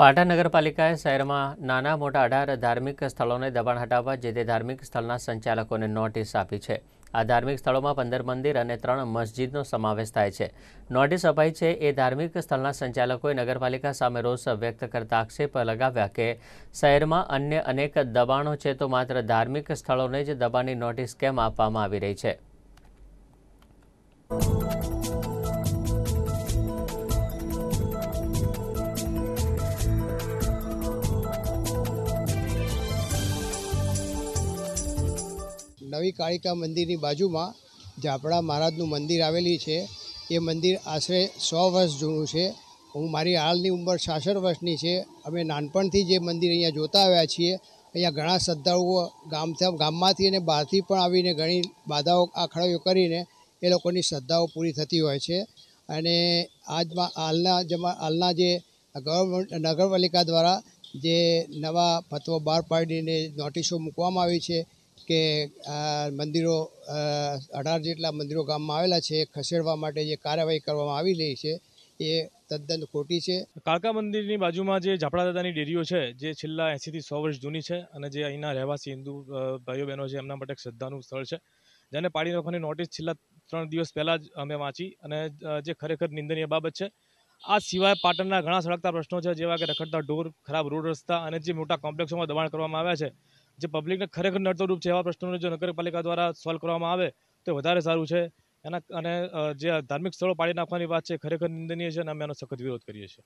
પાટણ નગરપાલિકાએ શહેરમાં નાના મોટા અઢાર ધાર્મિક સ્થળોને દબાણ હટાવવા જે તે ધાર્મિક સ્થળના સંચાલકોને નોટિસ આપી છે આ ધાર્મિક સ્થળોમાં પંદર મંદિર અને ત્રણ મસ્જિદનો સમાવેશ થાય છે નોટિસ અપાઈ છે એ ધાર્મિક સ્થળના સંચાલકોએ નગરપાલિકા સામે રોષ વ્યક્ત કરતા આક્ષેપ લગાવ્યા કે શહેરમાં અન્ય અનેક દબાણો છે તો માત્ર ધાર્મિક સ્થળોને જ દબાણની નોટિસ કેમ આપવામાં આવી રહી છે નવી કાળિકા મંદિરની બાજુમાં ઝાપડા મહારાજનું મંદિર આવેલી છે એ મંદિર આશરે સો વર્ષ જૂનું છે હું મારી હાલની ઉંમર છાસઠ વર્ષની છે અમે નાનપણથી જે મંદિર અહીંયા જોતા આવ્યા છીએ અહીંયા ઘણા શ્રદ્ધાળુઓ ગામથી ગામમાંથી અને બહારથી પણ આવીને ઘણી બાધાઓ આખડાઓ કરીને એ લોકોની શ્રદ્ધાઓ પૂરી થતી હોય છે અને આજમાં હાલના જમા હાલના જે ગવર્મેન્ટ નગરપાલિકા દ્વારા જે નવા ફતવો બહાર પાડીને નોટિસો મૂકવામાં આવી છે કે આ મંદિરો અઢાર જેટલા મંદિરો ગામમાં આવેલા છે ખસેડવા માટે જે કાર્યવાહી કરવામાં આવી રહી છે એ તદ્દન ખોટી છે કાળકા મંદિરની બાજુમાં જે ઝાપડા દાદાની ડેરીઓ છે જે છેલ્લા એંસીથી સો વર્ષ જૂની છે અને જે અહીંના રહેવાસી હિન્દુ ભાઈઓ બહેનો છે એમના માટે શ્રદ્ધાનું સ્થળ છે જેને પાડી નાખવાની નોટિસ છેલ્લા ત્રણ દિવસ પહેલાં જ અમે વાંચી અને જે ખરેખર નિંદનીય બાબત છે આ સિવાય પાટણના ઘણા સળગતા પ્રશ્નો છે જેવા કે રખડતા ઢોર ખરાબ રોડ રસ્તા અને જે મોટા કોમ્પ્લેક્ષોમાં દબાણ કરવામાં આવ્યા છે જે પબ્લિકને ખરેખર નડતો છે એવા પ્રશ્નોને જો નગરપાલિકા દ્વારા સોલ્વ કરવામાં આવે તો વધારે સારું છે એના અને જે ધાર્મિક સ્થળો પાડી નાખવાની વાત છે ખરેખર નિંદનીય છે અને અમે એનો સખત વિરોધ કરીએ છીએ